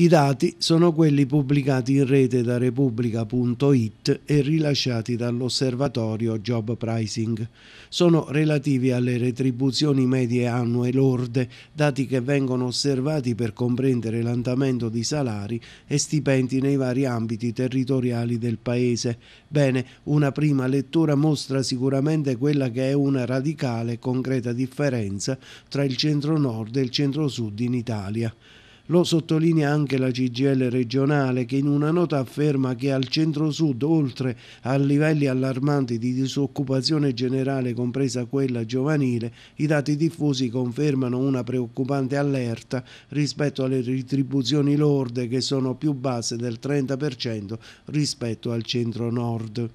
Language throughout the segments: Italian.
I dati sono quelli pubblicati in rete da Repubblica.it e rilasciati dall'osservatorio Job Pricing. Sono relativi alle retribuzioni medie annue lorde, dati che vengono osservati per comprendere l'andamento di salari e stipendi nei vari ambiti territoriali del Paese. Bene, una prima lettura mostra sicuramente quella che è una radicale e concreta differenza tra il centro-nord e il centro-sud in Italia. Lo sottolinea anche la CGL regionale che in una nota afferma che al centro-sud, oltre a livelli allarmanti di disoccupazione generale compresa quella giovanile, i dati diffusi confermano una preoccupante allerta rispetto alle retribuzioni lorde che sono più basse del 30% rispetto al centro-nord.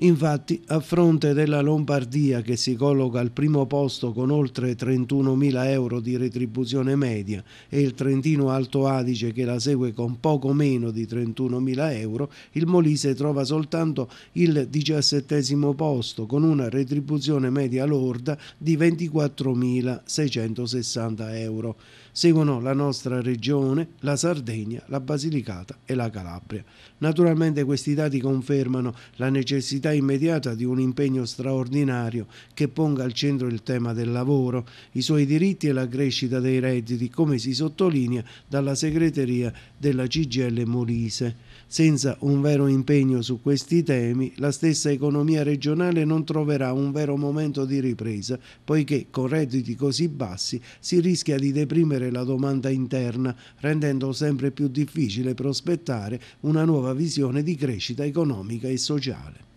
Infatti, a fronte della Lombardia che si colloca al primo posto con oltre 31.000 euro di retribuzione media e il Trentino Alto Adige che la segue con poco meno di 31.000 euro, il Molise trova soltanto il diciassettesimo posto con una retribuzione media lorda di 24.660 euro. Seguono la nostra regione, la Sardegna, la Basilicata e la Calabria. Naturalmente questi dati confermano la necessità necessità immediata di un impegno straordinario che ponga al centro il tema del lavoro, i suoi diritti e la crescita dei redditi, come si sottolinea dalla segreteria della CGL Molise. Senza un vero impegno su questi temi, la stessa economia regionale non troverà un vero momento di ripresa, poiché con redditi così bassi si rischia di deprimere la domanda interna, rendendo sempre più difficile prospettare una nuova visione di crescita economica e sociale.